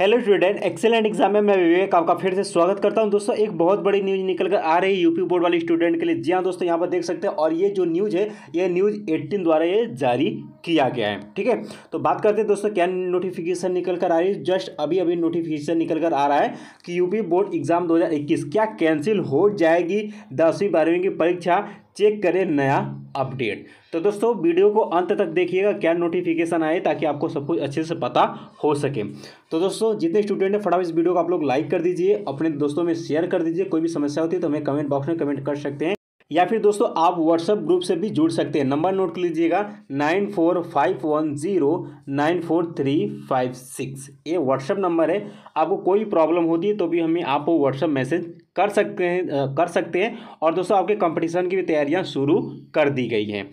hello student excellent exam में मैं विवेक आपका फिर से स्वागत करता हूं दोस्तों एक बहुत बड़ी न्यूज निकल कर आ रही है यूपी बोर्ड वाले स्टूडेंट के लिए जी हाँ दोस्तों यहां पर देख सकते हैं और ये जो न्यूज है ये न्यूज 18 द्वारा ये जारी किया गया है ठीक है तो बात करते हैं दोस्तों क्या नोटिफिकेशन निकल कर आ रही है जस्ट अभी अभी नोटिफिकेशन निकल कर आ रहा है कि यूपी बोर्ड एग्जाम दो क्या कैंसिल हो जाएगी दसवीं बारहवीं की परीक्षा चेक करें नया अपडेट तो दोस्तों वीडियो को अंत तक देखिएगा क्या नोटिफिकेशन आए ताकि आपको सब कुछ अच्छे से पता हो सके तो दोस्तों जितने स्टूडेंट हैं फटाफट इस वीडियो को आप लोग लाइक कर दीजिए अपने दोस्तों में शेयर कर दीजिए कोई भी समस्या होती है तो हमें कमेंट बॉक्स में कमेंट कर सकते हैं या फिर दोस्तों आप व्हाट्सएप ग्रुप से भी जुड़ सकते हैं नंबर नोट कर लीजिएगा nine four five one zero nine four three five six ये व्हाट्सएप नंबर है आपको कोई प्रॉब्लम होती है तो भी हमें आप व्हाट्सएप मैसेज कर सकते हैं कर सकते हैं और दोस्तों आपके कंपटीशन की भी तैयारियाँ शुरू कर दी गई हैं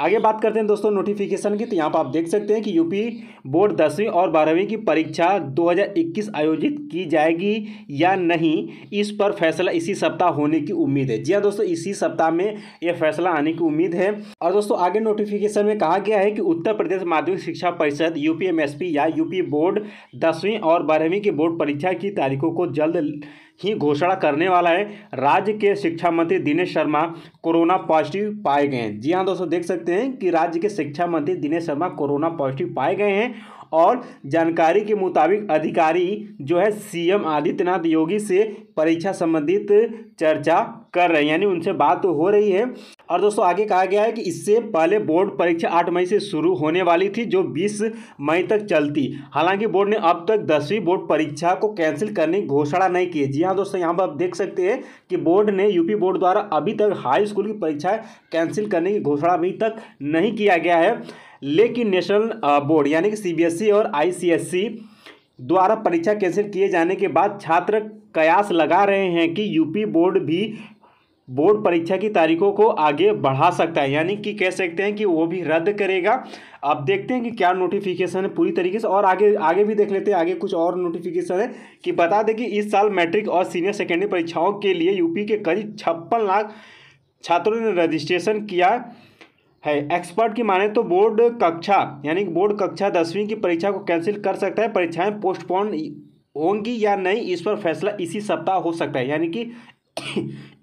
आगे बात करते हैं दोस्तों नोटिफिकेशन की तो यहाँ पर आप देख सकते हैं कि यूपी बोर्ड दसवीं और बारहवीं की परीक्षा 2021 आयोजित की जाएगी या नहीं इस पर फैसला इसी सप्ताह होने की उम्मीद है जी हाँ दोस्तों इसी सप्ताह में यह फैसला आने की उम्मीद है और दोस्तों आगे नोटिफिकेशन में कहा गया है कि उत्तर प्रदेश माध्यमिक शिक्षा परिषद यू या यूपी बोर्ड दसवीं और बारहवीं की बोर्ड परीक्षा की तारीखों को जल्द ही घोषणा करने वाला है राज्य के शिक्षा मंत्री दिनेश शर्मा कोरोना पॉजिटिव पाए गए हैं जी हाँ दोस्तों देख सकते हैं कि राज्य के शिक्षा मंत्री दिनेश शर्मा कोरोना पॉजिटिव पाए गए हैं और जानकारी के मुताबिक अधिकारी जो है सीएम आदित्यनाथ योगी से परीक्षा संबंधित चर्चा कर रहे हैं यानी उनसे बात हो रही है और दोस्तों आगे कहा गया है कि इससे पहले बोर्ड परीक्षा आठ मई से शुरू होने वाली थी जो बीस मई तक चलती हालांकि बोर्ड ने अब तक दसवीं बोर्ड परीक्षा को कैंसिल करने की घोषणा नहीं की जी हाँ दोस्तों यहाँ पर आप देख सकते हैं कि बोर्ड ने यूपी बोर्ड द्वारा अभी तक हाई स्कूल की परीक्षाएँ कैंसिल करने की घोषणा अभी तक नहीं किया गया है लेकिन नेशनल बोर्ड यानी कि सीबीएसई और आईसीएसई द्वारा परीक्षा कैंसिल किए जाने के बाद छात्र कयास लगा रहे हैं कि यूपी बोर्ड भी बोर्ड परीक्षा की तारीखों को आगे बढ़ा सकता है यानी कि कह सकते हैं कि वो भी रद्द करेगा अब देखते हैं कि क्या नोटिफिकेशन है पूरी तरीके से और आगे आगे भी देख लेते हैं आगे कुछ और नोटिफिकेशन है कि बता दें कि इस साल मैट्रिक और सीनियर सेकेंडरी परीक्षाओं के लिए यूपी के करीब छप्पन लाख छात्रों ने रजिस्ट्रेशन किया है एक्सपर्ट की माने तो बोर्ड कक्षा यानी कि बोर्ड कक्षा दसवीं की परीक्षा को कैंसिल कर सकता है परीक्षाएं पोस्टपोन होंगी या नहीं इस पर फैसला इसी सप्ताह हो सकता है यानी कि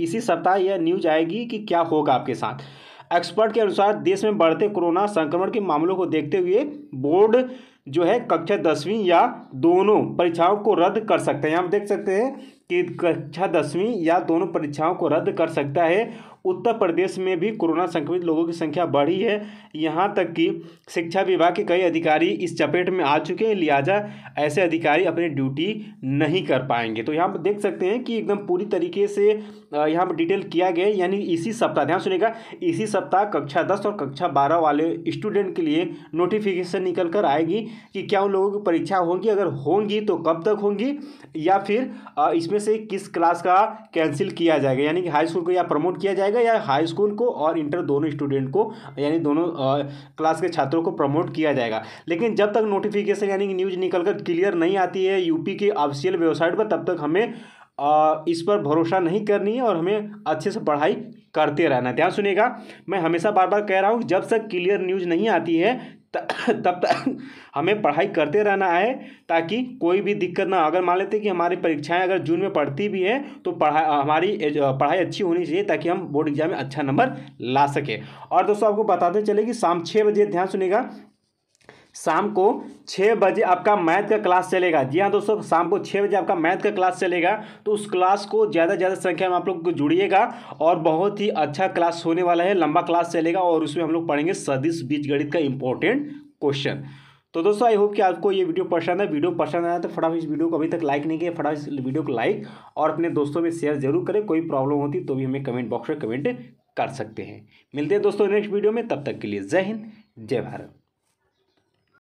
इसी सप्ताह यह न्यूज आएगी कि क्या होगा आपके साथ एक्सपर्ट के अनुसार देश में बढ़ते कोरोना संक्रमण के मामलों को देखते हुए बोर्ड जो है कक्षा दसवीं या दोनों परीक्षाओं को रद्द कर सकते हैं यहाँ आप देख सकते हैं कि कक्षा दसवीं या दोनों परीक्षाओं को रद्द कर सकता है उत्तर प्रदेश में भी कोरोना संक्रमित लोगों की संख्या बढ़ी है यहाँ तक कि शिक्षा विभाग के कई अधिकारी इस चपेट में आ चुके हैं लिहाजा ऐसे अधिकारी अपनी ड्यूटी नहीं कर पाएंगे तो यहाँ पर देख सकते हैं कि एकदम पूरी तरीके से यहाँ पर डिटेल किया गया यानी इसी सप्ताह ध्यान सुनेगा इसी सप्ताह कक्षा दस और कक्षा बारह वाले स्टूडेंट के लिए नोटिफिकेशन निकल कर आएगी कि क्या उन लोगों की परीक्षा होंगी अगर होंगी तो कब तक होंगी या फिर इसमें से किस क्लास का कैंसिल किया जाएगा यानी कि हाई स्कूल को या प्रमोट किया जाएगा या हाई स्कूल को और इंटर दोनों स्टूडेंट को यानी दोनों क्लास के छात्रों को प्रमोट किया जाएगा लेकिन जब तक नोटिफिकेशन यानी कि न्यूज़ निकल कर क्लियर नहीं आती है यूपी की ऑफिशियल वेबसाइट पर तब तक हमें इस पर भरोसा नहीं करनी है और हमें अच्छे से पढ़ाई करते रहना ध्यान सुनिएगा मैं हमेशा बार बार कह रहा हूँ जब तक क्लियर न्यूज़ नहीं आती है तब तक हमें पढ़ाई करते रहना है ताकि कोई भी दिक्कत ना अगर मान लेते कि हमारी परीक्षाएं अगर जून में पढ़ती भी हैं तो पढ़ा हमारी पढ़ाई अच्छी होनी चाहिए ताकि हम बोर्ड एग्जाम में अच्छा नंबर ला सकें और दोस्तों आपको बताते चले कि शाम छः बजे ध्यान सुनेगा शाम को छः बजे आपका मैथ का क्लास चलेगा जी हाँ दोस्तों शाम को छः बजे आपका मैथ का क्लास चलेगा तो उस क्लास को ज़्यादा से ज़्यादा संख्या में आप लोग जुड़िएगा और बहुत ही अच्छा क्लास होने वाला है लंबा क्लास चलेगा और उसमें हम लोग पढ़ेंगे सदिश गणित का इंपॉर्टेंट क्वेश्चन तो दोस्तों आई होप कि आपको ये वीडियो पसंद है वीडियो पसंद आया तो फटाफट इस वीडियो को अभी तक लाइक नहीं किया फटाफट इस वीडियो को लाइक और अपने दोस्तों में शेयर जरूर करें कोई प्रॉब्लम होती तो भी हमें कमेंट बॉक्स में कमेंट कर सकते हैं मिलते हैं दोस्तों नेक्स्ट वीडियो में तब तक के लिए जय हिंद जय भारत